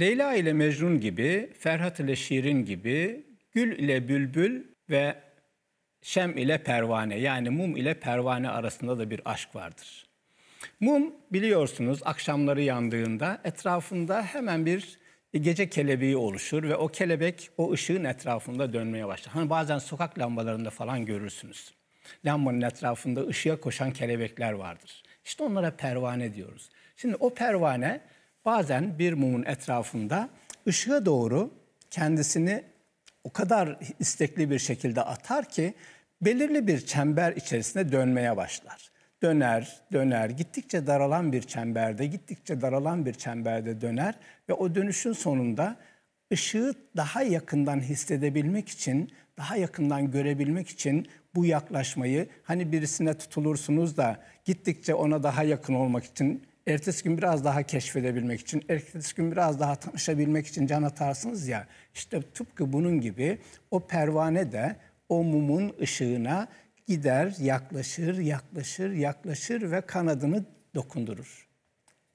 Leyla ile Mecnun gibi, Ferhat ile Şirin gibi, Gül ile Bülbül ve Şem ile Pervane yani mum ile pervane arasında da bir aşk vardır. Mum biliyorsunuz akşamları yandığında etrafında hemen bir gece kelebeği oluşur ve o kelebek o ışığın etrafında dönmeye başlar. Hani bazen sokak lambalarında falan görürsünüz. Lambanın etrafında ışığa koşan kelebekler vardır. İşte onlara pervane diyoruz. Şimdi o pervane bazen bir mumun etrafında ışığa doğru kendisini o kadar istekli bir şekilde atar ki belirli bir çember içerisinde dönmeye başlar. Döner, döner, gittikçe daralan bir çemberde, gittikçe daralan bir çemberde döner ve o dönüşün sonunda ışığı daha yakından hissedebilmek için, daha yakından görebilmek için bu yaklaşmayı hani birisine tutulursunuz da gittikçe ona daha yakın olmak için Ertesi gün biraz daha keşfedebilmek için, ertesi gün biraz daha tanışabilmek için can atarsınız ya. İşte tıpkı bunun gibi o pervane de o mumun ışığına gider, yaklaşır, yaklaşır, yaklaşır ve kanadını dokundurur.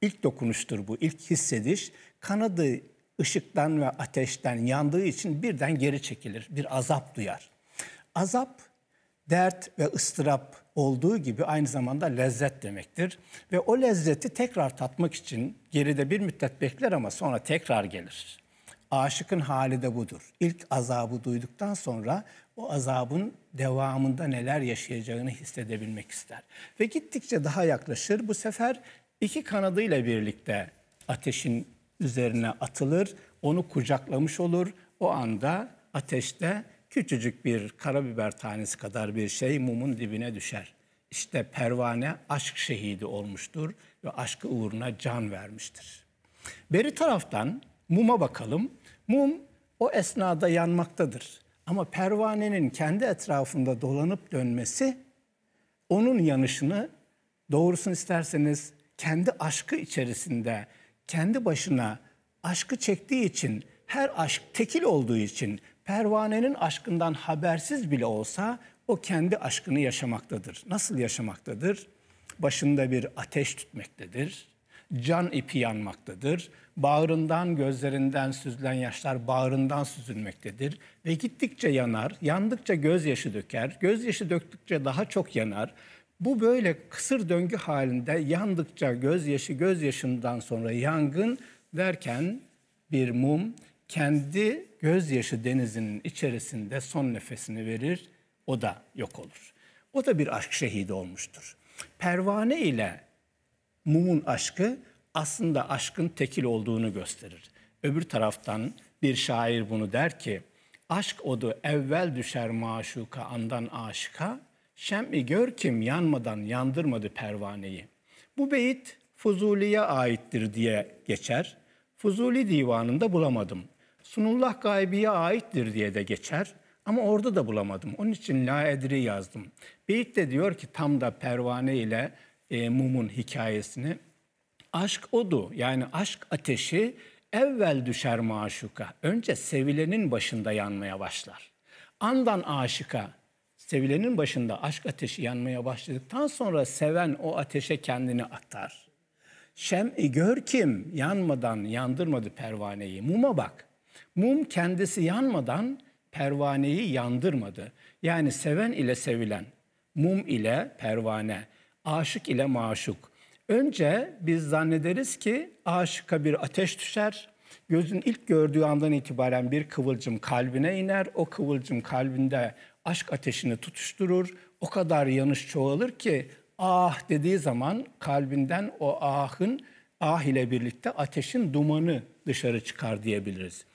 İlk dokunuştur bu, ilk hissediş. Kanadı ışıktan ve ateşten yandığı için birden geri çekilir, bir azap duyar. Azap, dert ve ıstırap olduğu gibi aynı zamanda lezzet demektir. Ve o lezzeti tekrar tatmak için geride bir müddet bekler ama sonra tekrar gelir. Aşıkın hali de budur. İlk azabı duyduktan sonra o azabın devamında neler yaşayacağını hissedebilmek ister. Ve gittikçe daha yaklaşır. Bu sefer iki kanadıyla birlikte ateşin üzerine atılır. Onu kucaklamış olur. O anda ateşte Küçücük bir karabiber tanesi kadar bir şey mumun dibine düşer. İşte pervane aşk şehidi olmuştur ve aşkı uğruna can vermiştir. Beri taraftan muma bakalım. Mum o esnada yanmaktadır. Ama pervanenin kendi etrafında dolanıp dönmesi onun yanışını doğrusunu isterseniz kendi aşkı içerisinde kendi başına aşkı çektiği için her aşk tekil olduğu için pervanenin aşkından habersiz bile olsa o kendi aşkını yaşamaktadır. Nasıl yaşamaktadır? Başında bir ateş tütmektedir. Can ipi yanmaktadır. Bağrından, gözlerinden süzülen yaşlar bağrından süzülmektedir. Ve gittikçe yanar, yandıkça gözyaşı döker, gözyaşı döktükçe daha çok yanar. Bu böyle kısır döngü halinde yandıkça gözyaşı, gözyaşından sonra yangın derken bir mum kendi gözyaşı denizinin içerisinde son nefesini verir, o da yok olur. O da bir aşk şehidi olmuştur. Pervane ile mumun aşkı aslında aşkın tekil olduğunu gösterir. Öbür taraftan bir şair bunu der ki, aşk odu evvel düşer maşuka andan aşka, şem gör kim yanmadan yandırmadı pervaneyi. Bu beyit Fuzuli'ye aittir diye geçer. Fuzuli Divanı'nda bulamadım. Sunullah Gaybi'ye aittir diye de geçer ama orada da bulamadım. Onun için La Edri yazdım. Beyit de diyor ki tam da pervane ile e, mumun hikayesini. Aşk odu yani aşk ateşi evvel düşer maşuka. Önce sevilenin başında yanmaya başlar. Andan aşıka sevilenin başında aşk ateşi yanmaya başladıktan sonra seven o ateşe kendini atar şem gör kim yanmadan yandırmadı pervaneyi. Muma bak. Mum kendisi yanmadan pervaneyi yandırmadı. Yani seven ile sevilen, mum ile pervane, aşık ile maşuk. Önce biz zannederiz ki aşıka bir ateş düşer, gözün ilk gördüğü andan itibaren bir kıvılcım kalbine iner. O kıvılcım kalbinde aşk ateşini tutuşturur. O kadar yanış çoğalır ki ah dediği zaman kalbinden o ahın ah ile birlikte ateşin dumanı dışarı çıkar diyebiliriz.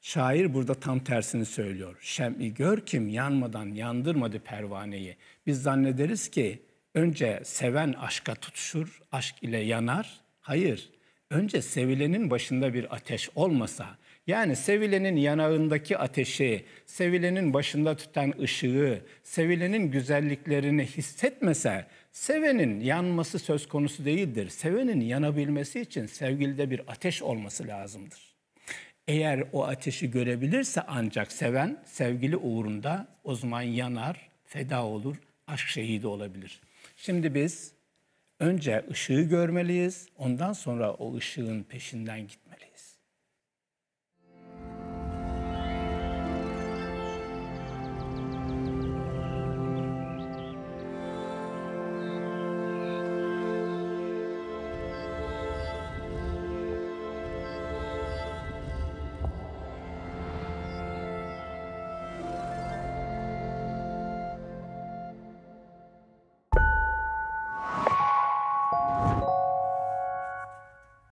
Şair burada tam tersini söylüyor. Şem'i gör kim yanmadan yandırmadı pervaneyi. Biz zannederiz ki önce seven aşka tutuşur, aşk ile yanar. Hayır, önce sevilenin başında bir ateş olmasa, yani sevilenin yanağındaki ateşi, sevilenin başında tutan ışığı, sevilenin güzelliklerini hissetmese sevenin yanması söz konusu değildir. Sevenin yanabilmesi için sevgilide bir ateş olması lazımdır. Eğer o ateşi görebilirse ancak seven sevgili uğrunda o zaman yanar, feda olur, aşk şehidi olabilir. Şimdi biz önce ışığı görmeliyiz, ondan sonra o ışığın peşinden gitmeliyiz. you